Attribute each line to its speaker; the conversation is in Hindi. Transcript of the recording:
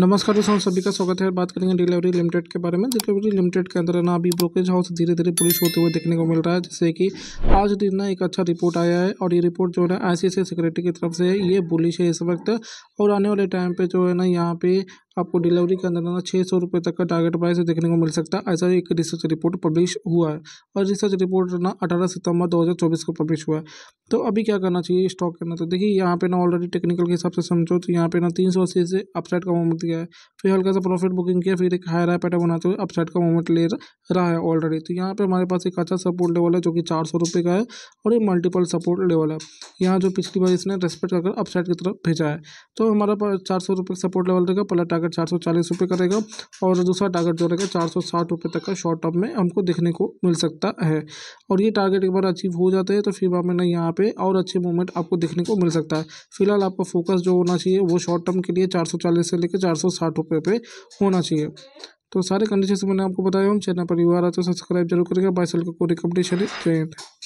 Speaker 1: नमस्कार दोस्तों सभी का स्वागत है बात करेंगे डिलीवरी लिमिटेड के बारे में डिलीवरी लिमिटेड के अंदर ना अभी ब्रोकेज हाउस धीरे धीरे पुलिस होते हुए देखने को मिल रहा है जिससे कि आज दिन ना एक अच्छा रिपोर्ट आया है और ये रिपोर्ट जो है ना आई सी सिक्योरिटी की तरफ से ये बुलिश है इस वक्त और आने वाले टाइम पर जो है ना यहाँ पे आपको डिलीवरी के अंदर ना छः सौ रुपये तक का टारगेट प्राइस देखने को मिल सकता है ऐसा एक रिसर्च रिपोर्ट पब्लिश हुआ है और रिसर्च रिपोर्ट ना अठारह सितंबर 2024 को पब्लिश हुआ है तो अभी क्या करना चाहिए स्टॉक करना तो देखिए यहाँ पे ना ऑलरेडी टेक्निकल के हिसाब से समझो तो यहाँ पे ना तीन सौ अस्सी से अपसाइड का मोमेंट दिया है फिर हल्का सा प्रॉफिट बुकिंग किया फिर एक हाई राय पैटर्न बनाते हुए अपसाइड का मोमेंट ले रहा है ऑलरेडी तो यहाँ पे हमारे पास एक अच्छा सपोर्ट लेवल है जो कि चार सौ रुपये का है और ये मल्टीपल सपोर्ट लेवल है यहाँ जो पिछली बार इसने रेस्पेक्ट कर अपसाइड की तरफ भेजा है तो हमारा पास चार सौ रुपये का सपोर्ट लेवल रहेगा पहला टारगेट टारगेट चार सौ चालीस रुपये का रहेगा और दूसरा टारगेट जो रहेगा चार सौ साठ रुपये तक का शॉर्ट टर्म में हमको देखने को मिल सकता है और ये टारगेट एक बार अचीव हो जाते हैं तो फिर हमें यहाँ पे और अच्छे मूवमेंट आपको देखने को मिल सकता है फिलहाल आपका फोकस जो होना चाहिए वो शॉर्ट टर्म के लिए चार सौ चालीस से लेकर चार सौ साठ रुपये पे होना चाहिए तो सारे कंडीशन मैंने आपको बताया हम चैनल पर आ रहा तो सब्सक्राइब जरूर करेगा बाइसल का कोई रिकमेंडेशन है जय हिंद